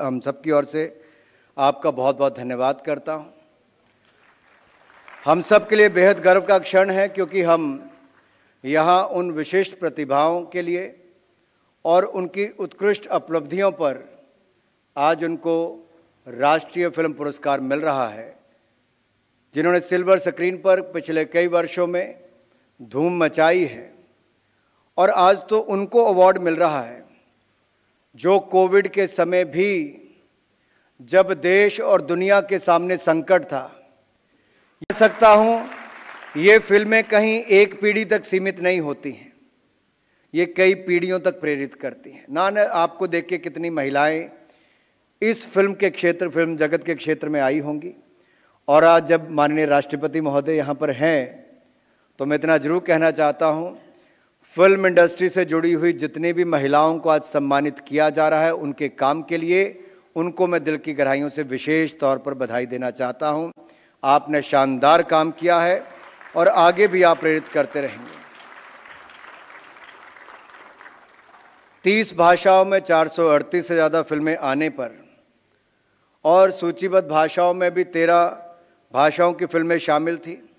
हम सबकी ओर से आपका बहुत बहुत धन्यवाद करता हूँ हम सब के लिए बेहद गर्व का क्षण है क्योंकि हम यहाँ उन विशिष्ट प्रतिभाओं के लिए और उनकी उत्कृष्ट उपलब्धियों पर आज उनको राष्ट्रीय फिल्म पुरस्कार मिल रहा है जिन्होंने सिल्वर स्क्रीन पर पिछले कई वर्षों में धूम मचाई है और आज तो उनको अवार्ड मिल रहा है जो कोविड के समय भी जब देश और दुनिया के सामने संकट था कह सकता हूं ये फिल्में कहीं एक पीढ़ी तक सीमित नहीं होती हैं ये कई पीढ़ियों तक प्रेरित करती हैं ना न आपको देख के कितनी महिलाएं इस फिल्म के क्षेत्र फिल्म जगत के क्षेत्र में आई होंगी और आज जब माननीय राष्ट्रपति महोदय यहाँ पर हैं तो मैं इतना जरूर कहना चाहता हूँ फिल्म इंडस्ट्री से जुड़ी हुई जितनी भी महिलाओं को आज सम्मानित किया जा रहा है उनके काम के लिए उनको मैं दिल की गहराइयों से विशेष तौर पर बधाई देना चाहता हूं। आपने शानदार काम किया है और आगे भी आप प्रेरित करते रहेंगे तीस भाषाओं में अड़तीस से ज़्यादा फिल्में आने पर और सूचीबद्ध भाषाओं में भी तेरह भाषाओं की फिल्में शामिल थीं